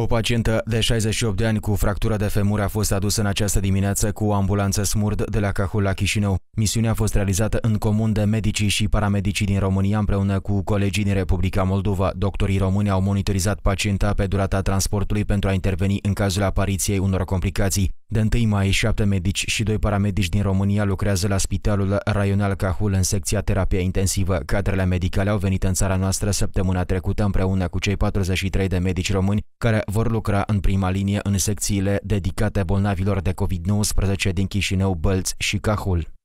O pacientă de 68 de ani cu fractura de femur a fost adusă în această dimineață cu o ambulanță smurd de la Cahul la Chișinău. Misiunea a fost realizată în comun de medicii și paramedicii din România împreună cu colegii din Republica Moldova. Doctorii români au monitorizat pacienta pe durata transportului pentru a interveni în cazul apariției unor complicații. De 1 mai, șapte medici și doi paramedici din România lucrează la Spitalul Raional Cahul în secția terapie intensivă. Cadrele medicale au venit în țara noastră săptămâna trecută împreună cu cei 43 de medici români care vor lucra în prima linie în secțiile dedicate bolnavilor de COVID-19 din Chișinău, Bălți și Cahul.